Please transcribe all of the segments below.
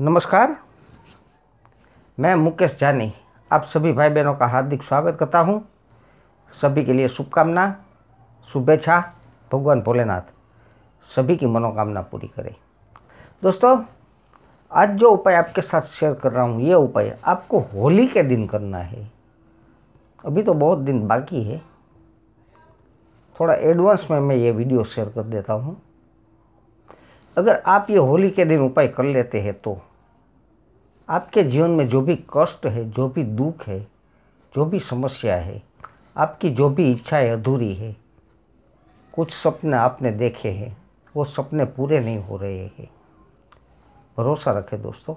नमस्कार मैं मुकेश जानी आप सभी भाई बहनों का हार्दिक स्वागत करता हूं सभी के लिए शुभकामना शुभेच्छा भगवान भोलेनाथ सभी की मनोकामना पूरी करें दोस्तों आज जो उपाय आपके साथ शेयर कर रहा हूं ये उपाय आपको होली के दिन करना है अभी तो बहुत दिन बाकी है थोड़ा एडवांस में मैं ये वीडियो शेयर कर देता हूँ अगर आप ये होली के दिन उपाय कर लेते हैं तो आपके जीवन में जो भी कष्ट है जो भी दुख है जो भी समस्या है आपकी जो भी इच्छाएं अधूरी है कुछ सपने आपने देखे हैं वो सपने पूरे नहीं हो रहे हैं भरोसा रखें दोस्तों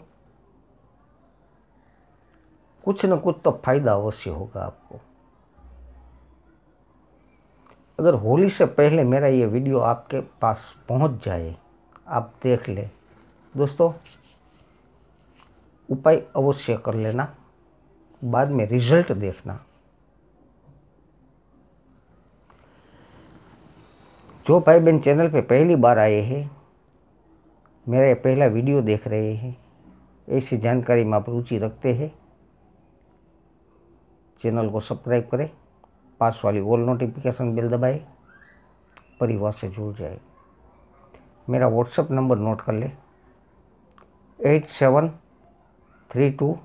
कुछ न कुछ तो फायदा अवश्य होगा आपको अगर होली से पहले मेरा ये वीडियो आपके पास पहुंच जाए आप देख लें दोस्तों उपाय अवश्य कर लेना बाद में रिजल्ट देखना जो भाई बहन चैनल पे पहली बार आए हैं मेरा ये पहला वीडियो देख रहे हैं ऐसी जानकारी में आप रुचि रखते हैं चैनल को सब्सक्राइब करें पास वाली ऑल नोटिफिकेशन बिल दबाए परिवार से जुड़ जाए मेरा व्हाट्सअप नंबर नोट कर ले eight seven three two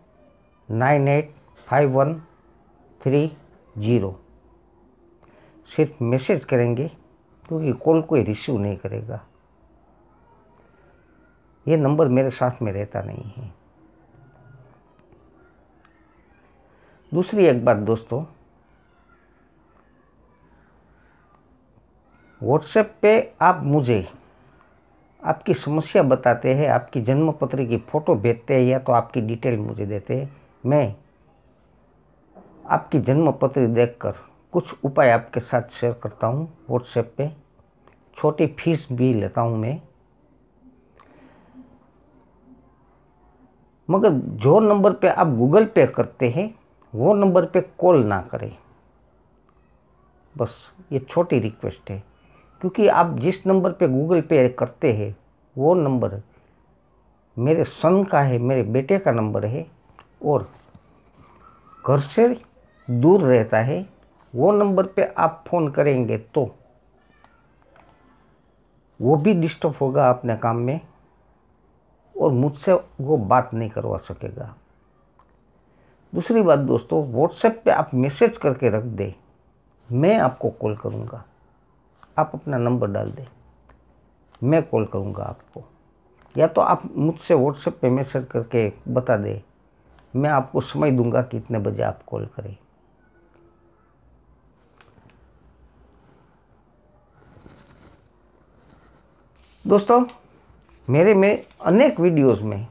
nine eight five one three zero सिर्फ मैसेज करेंगे क्योंकि कॉल कोई रिसीव नहीं करेगा ये नंबर मेरे साथ में रहता नहीं है दूसरी एक बात दोस्तों व्हाट्सएप पे आप मुझे आपकी समस्या बताते हैं आपकी जन्म पत्र की फ़ोटो भेजते हैं या तो आपकी डिटेल मुझे देते हैं मैं आपकी जन्म देख कर कुछ उपाय आपके साथ शेयर करता हूँ व्हाट्सएप पे छोटी फीस भी लेता हूँ मैं मगर जो नंबर पे आप गूगल पे करते हैं वो नंबर पे कॉल ना करें बस ये छोटी रिक्वेस्ट है क्योंकि आप जिस नंबर पे गूगल पे करते हैं वो नंबर मेरे सन का है मेरे बेटे का नंबर है और घर से दूर रहता है वो नंबर पे आप फ़ोन करेंगे तो वो भी डिस्टर्ब होगा अपने काम में और मुझसे वो बात नहीं करवा सकेगा दूसरी बात दोस्तों व्हाट्सएप पे आप मैसेज करके रख दें मैं आपको कॉल करूँगा आप अपना नंबर डाल दें मैं कॉल करूँगा आपको या तो आप मुझसे व्हाट्सएप पे मैसेज करके बता दें मैं आपको समय दूंगा कि इतने बजे आप कॉल करें दोस्तों मेरे में अनेक वीडियोस में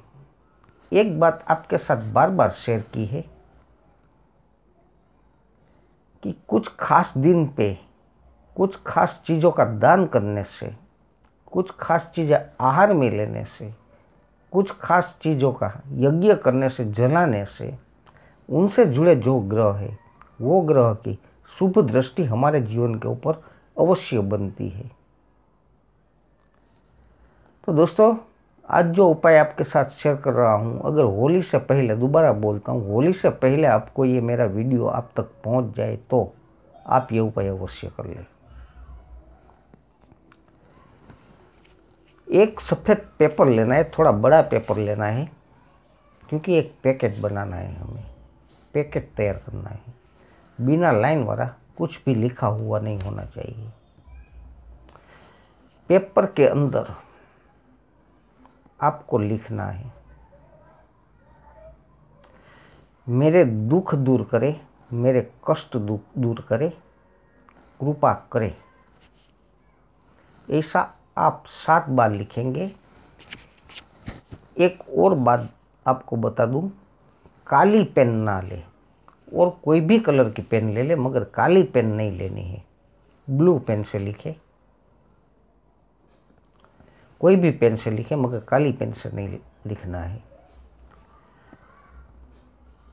एक बात आपके साथ बार बार शेयर की है कि कुछ खास दिन पे कुछ खास चीज़ों का दान करने से कुछ खास चीज़ें आहार में लेने से कुछ खास चीज़ों का यज्ञ करने से जलाने से उनसे जुड़े जो ग्रह है वो ग्रह की शुभ दृष्टि हमारे जीवन के ऊपर अवश्य बनती है तो दोस्तों आज जो उपाय आपके साथ शेयर कर रहा हूँ अगर होली से पहले दोबारा बोलता हूँ होली से पहले आपको ये मेरा वीडियो आप तक पहुँच जाए तो आप ये उपाय अवश्य कर लें एक सफ़ेद पेपर लेना है थोड़ा बड़ा पेपर लेना है क्योंकि एक पैकेट बनाना है हमें पैकेट तैयार करना है बिना लाइन वाला कुछ भी लिखा हुआ नहीं होना चाहिए पेपर के अंदर आपको लिखना है मेरे दुख दूर करे मेरे कष्ट दूर करे कृपा करे ऐसा आप सात बार लिखेंगे एक और बात आपको बता दूं काली पेन ना ले और कोई भी कलर की पेन ले ले मगर काली पेन नहीं लेनी है ब्लू पेन से लिखे कोई भी पेन से लिखे मगर काली पेन से नहीं लिखना है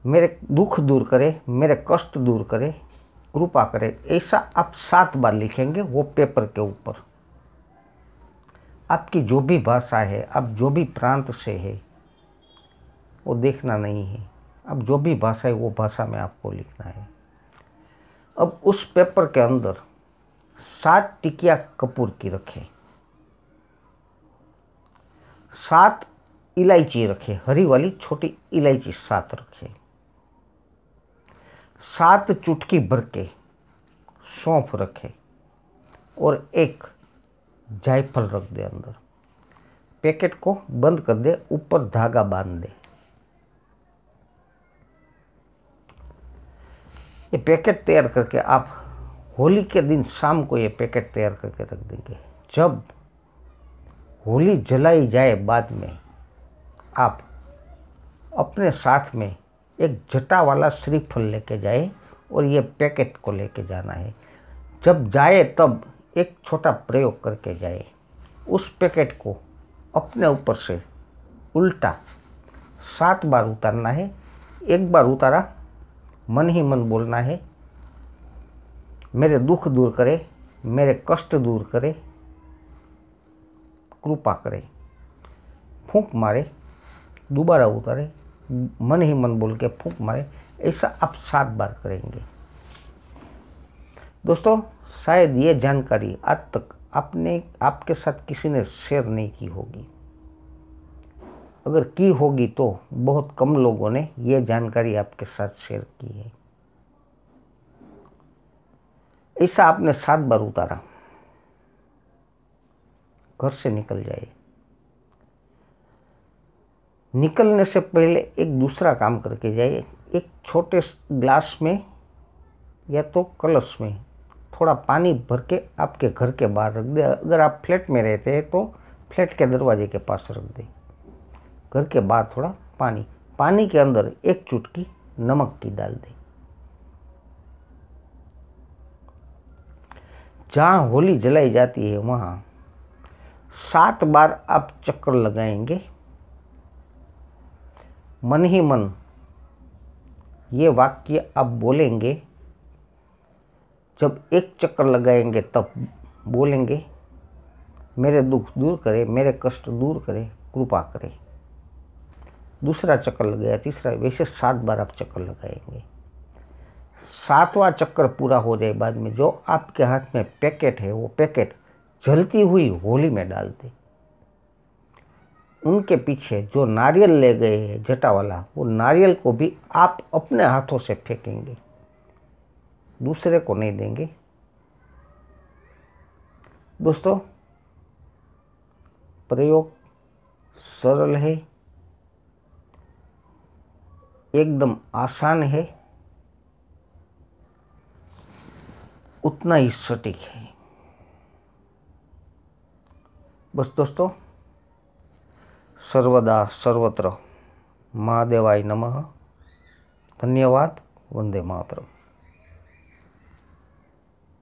मेरे दुख दूर करे मेरे कष्ट दूर करे कृपा करे ऐसा आप सात बार लिखेंगे वो पेपर के ऊपर आपकी जो भी भाषा है आप जो भी प्रांत से है वो देखना नहीं है अब जो भी भाषा है वो भाषा में आपको लिखना है अब उस पेपर के अंदर सात टिकिया कपूर की रखें सात इलायची रखें हरी वाली छोटी इलायची सात रखें सात चुटकी भर के सौंफ रखें और एक जायफल रख दे अंदर पैकेट को बंद कर दे ऊपर धागा बांध दे ये पैकेट तैयार करके आप होली के दिन शाम को ये पैकेट तैयार करके रख देंगे जब होली जलाई जाए बाद में आप अपने साथ में एक जटा वाला श्रीफल लेके जाए और ये पैकेट को लेके जाना है जब जाए तब एक छोटा प्रयोग करके जाए उस पैकेट को अपने ऊपर से उल्टा सात बार उतारना है एक बार उतारा मन ही मन बोलना है मेरे दुख दूर करे मेरे कष्ट दूर करे कृपा करे फूंक मारे दोबारा उतारे मन ही मन बोल के फूंक मारे ऐसा आप सात बार करेंगे दोस्तों शायद ये जानकारी आज तक आपने आपके साथ किसी ने शेयर नहीं की होगी अगर की होगी तो बहुत कम लोगों ने ये जानकारी आपके साथ शेयर की है ऐसा आपने सात बार उतारा घर से निकल जाए निकलने से पहले एक दूसरा काम करके जाइए एक छोटे ग्लास में या तो कलश में थोड़ा पानी भर के आपके घर के बाहर रख दे अगर आप फ्लैट में रहते हैं तो फ्लैट के दरवाजे के पास रख दें घर के बाहर थोड़ा पानी पानी के अंदर एक चुटकी नमक की डाल दें जहाँ होली जलाई जाती है वहाँ सात बार आप चक्कर लगाएंगे मन ही मन ये वाक्य आप बोलेंगे जब एक चक्कर लगाएंगे तब बोलेंगे मेरे दुख दूर करे मेरे कष्ट दूर करे कृपा करे दूसरा चक्कर लगाया तीसरा वैसे सात बार आप चक्कर लगाएंगे सातवां चक्कर पूरा हो जाए बाद में जो आपके हाथ में पैकेट है वो पैकेट जलती हुई होली में डाल दे उनके पीछे जो नारियल ले गए हैं जटा वाला वो नारियल को भी आप अपने हाथों से फेंकेंगे दूसरे को नहीं देंगे दोस्तों प्रयोग सरल है एकदम आसान है उतना ही सटीक है बस दोस्तों सर्वदा सर्वत्र महादेवाय नमः धन्यवाद वंदे मातरम